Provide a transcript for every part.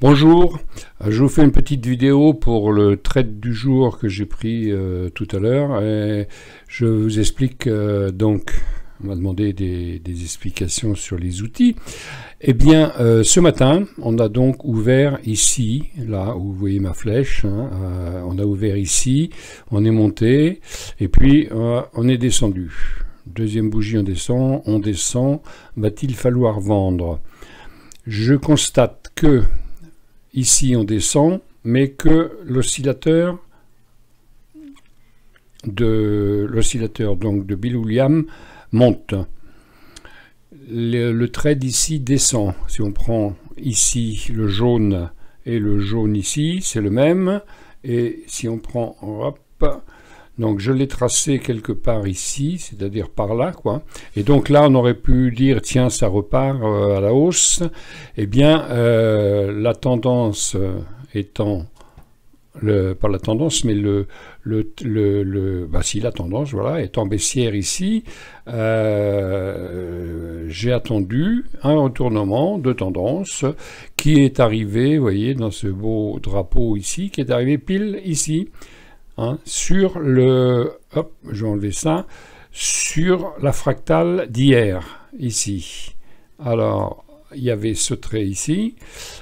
Bonjour, euh, je vous fais une petite vidéo pour le trait du jour que j'ai pris euh, tout à l'heure et je vous explique euh, donc, on m'a demandé des, explications sur les outils. Eh bien, ce matin, on a donc ouvert ici, là où vous voyez ma flèche, hein, on a ouvert ici, on est monté et puis on est descendu. Deuxième bougie, on descend, on descend, va-t-il falloir vendre Je constate que Ici, on descend, mais que l'oscillateur de l'oscillateur donc de Bill William monte. Le, le trade ici descend. Si on prend ici le jaune et le jaune ici, c'est le même. Et si on prend hop, donc je l'ai tracé quelque part ici, c'est-à-dire par là, quoi. Et donc là, on aurait pu dire, tiens, ça repart euh, à la hausse. Eh bien, euh, la tendance euh, étant... pas la tendance, mais le, le, bah si la tendance, voilà, étant baissière ici, j'ai attendu un retournement de tendance qui est arrivé, vous voyez, dans ce beau drapeau ici, qui est arrivé pile ici. Hein, sur le... Hop, je vais enlever ça. Sur la fractale d'hier, ici. Alors, il y avait ce trait ici,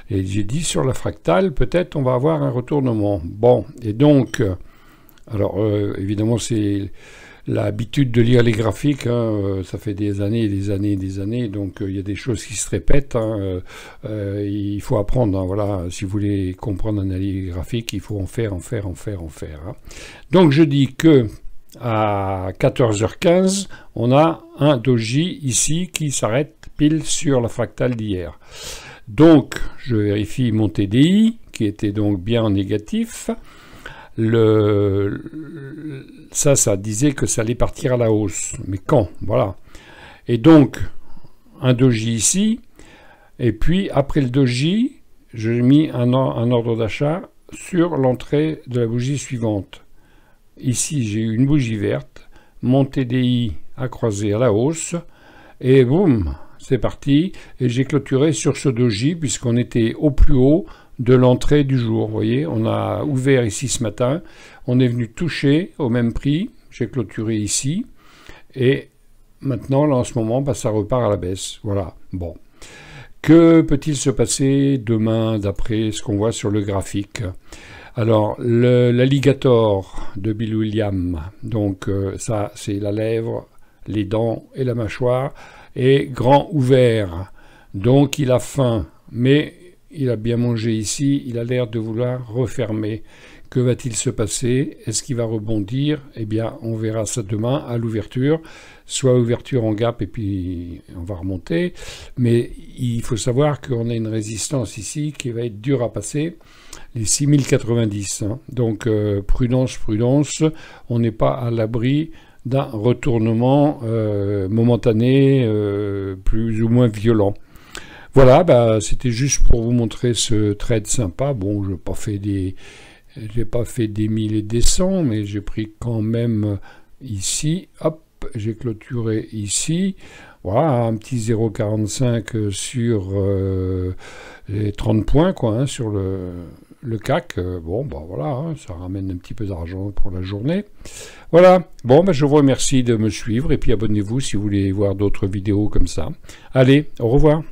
et j'ai dit sur la fractale, peut-être on va avoir un retournement. Bon, et donc, euh, alors euh, évidemment c'est l'habitude de lire les graphiques, hein, euh, ça fait des années et des années et des années, donc euh, il y a des choses qui se répètent. Hein, euh, il faut apprendre, hein, voilà, si vous voulez comprendre analyse graphique, il faut en faire, en faire, en faire, en faire. Donc je dis que à 14h15, on a un doji ici qui s'arrête pile sur la fractale d'hier. Donc je vérifie mon TDI, qui était donc bien négatif le, ça, ça disait que ça allait partir à la hausse. Mais quand Voilà. Et donc, un doji ici, et puis après le doji, j'ai mis un, un ordre d'achat sur l'entrée de la bougie suivante. Ici, j'ai eu une bougie verte, mon TDI a croisé à la hausse, et boum, c'est parti. Et j'ai clôturé sur ce doji puisqu'on était au plus haut de l'entrée du jour. Vous voyez, on a ouvert ici ce matin. On est venu toucher au même prix. J'ai clôturé ici. Et maintenant, là, en ce moment, bah, ça repart à la baisse. Voilà. Bon. Que peut-il se passer demain d'après ce qu'on voit sur le graphique alors, l'alligator de Bill William, donc euh, ça c'est la lèvre, les dents et la mâchoire. Et grand ouvert. Donc il a faim, mais il a bien mangé ici, il a l'air de vouloir refermer. Que va-t-il se passer Est-ce qu'il va rebondir Eh bien, on verra ça demain à l'ouverture. Soit ouverture en gap et puis on va remonter. Mais il faut savoir qu'on a une résistance ici qui va être dure à passer, les 6090. Hein. Donc euh, prudence, prudence, on n'est pas à l'abri d'un retournement euh, momentané, euh, plus ou moins violent. Voilà, bah, c'était juste pour vous montrer ce trade sympa. Bon, je n'ai pas fait des... J'ai pas fait des mille et des cents, mais j'ai pris quand même ici. Hop, j'ai clôturé ici. Voilà, un petit 0,45 sur euh, les 30 points, quoi, hein, sur le le CAC, euh, bon, ben voilà, hein, ça ramène un petit peu d'argent pour la journée. Voilà, bon, ben je vous remercie de me suivre et puis abonnez-vous si vous voulez voir d'autres vidéos comme ça. Allez, au revoir.